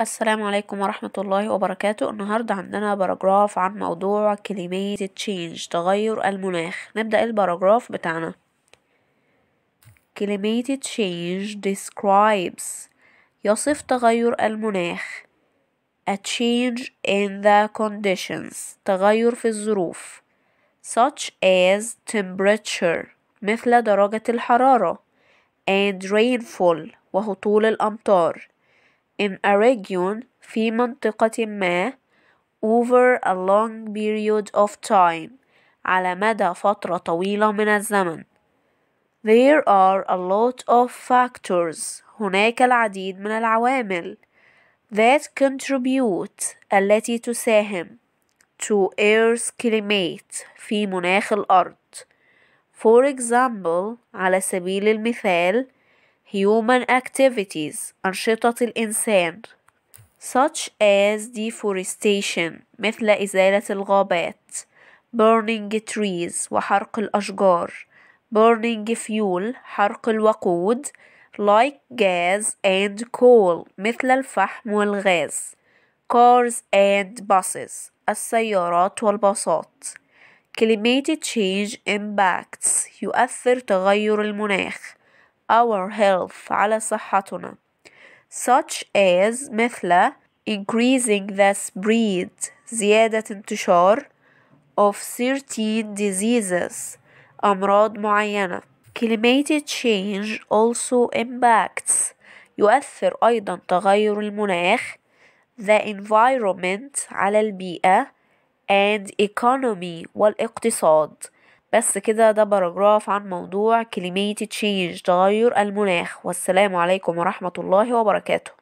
السلام عليكم ورحمة الله وبركاته النهاردة عندنا باراجراف عن موضوع كلمة change تغير المناخ نبدأ الباراجراف بتاعنا كلمة change describes يصف تغير المناخ a change in the conditions تغير في الظروف such as temperature مثل درجة الحرارة and rainfall وهطول الأمطار in a region في منطقة ما over a long period of time على مدى فترة طويلة من الزمن There are a lot of factors هناك العديد من العوامل that contribute التي تساهم to Earth's climate في مناخ الأرض For example على سبيل المثال human activities أنشطة الإنسان such as deforestation مثل إزالة الغابات burning trees وحرق الأشجار burning fuel حرق الوقود like gas and coal مثل الفحم والغاز cars and buses السيارات والباصات climate change impacts يؤثر تغير المناخ our health على صحتنا such as مثل increasing the spread زيادة انتشار of certain diseases أمراض معينة Climate change also impacts يؤثر أيضا تغير المناخ the environment على البيئة and economy والاقتصاد بس كده ده باراجراف عن موضوع كلمه تشينج تغير المناخ والسلام عليكم ورحمة الله وبركاته